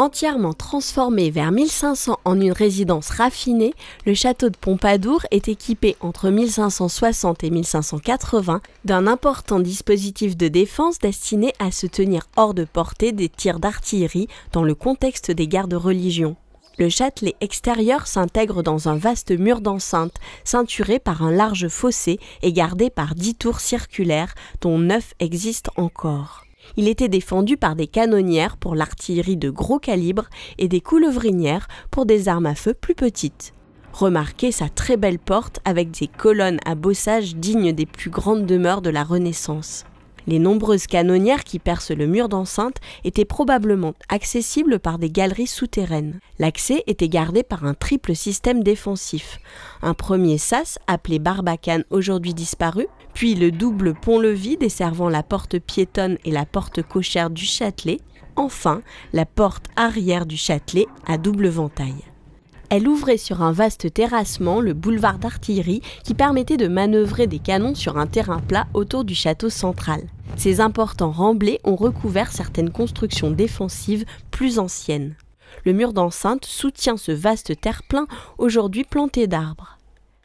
Entièrement transformé vers 1500 en une résidence raffinée, le château de Pompadour est équipé entre 1560 et 1580 d'un important dispositif de défense destiné à se tenir hors de portée des tirs d'artillerie dans le contexte des guerres de religion. Le châtelet extérieur s'intègre dans un vaste mur d'enceinte, ceinturé par un large fossé et gardé par dix tours circulaires, dont neuf existent encore. Il était défendu par des canonnières pour l'artillerie de gros calibre et des couleuvrinières pour des armes à feu plus petites. Remarquez sa très belle porte avec des colonnes à bossage dignes des plus grandes demeures de la Renaissance. Les nombreuses canonnières qui percent le mur d'enceinte étaient probablement accessibles par des galeries souterraines. L'accès était gardé par un triple système défensif. Un premier sas, appelé Barbacane aujourd'hui disparu, puis le double pont-levis desservant la porte piétonne et la porte cochère du Châtelet, enfin la porte arrière du Châtelet à double ventail. Elle ouvrait sur un vaste terrassement le boulevard d'artillerie qui permettait de manœuvrer des canons sur un terrain plat autour du château central. Ces importants remblais ont recouvert certaines constructions défensives plus anciennes. Le mur d'enceinte soutient ce vaste terre-plein aujourd'hui planté d'arbres.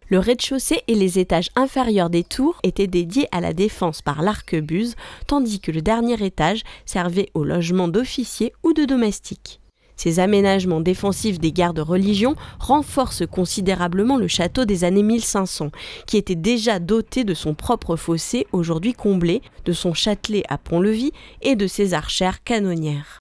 Le rez-de-chaussée et les étages inférieurs des tours étaient dédiés à la défense par l'arquebuse, tandis que le dernier étage servait au logement d'officiers ou de domestiques. Ces aménagements défensifs des gardes religion renforcent considérablement le château des années 1500, qui était déjà doté de son propre fossé aujourd'hui comblé, de son châtelet à pont-levis et de ses archères canonnières.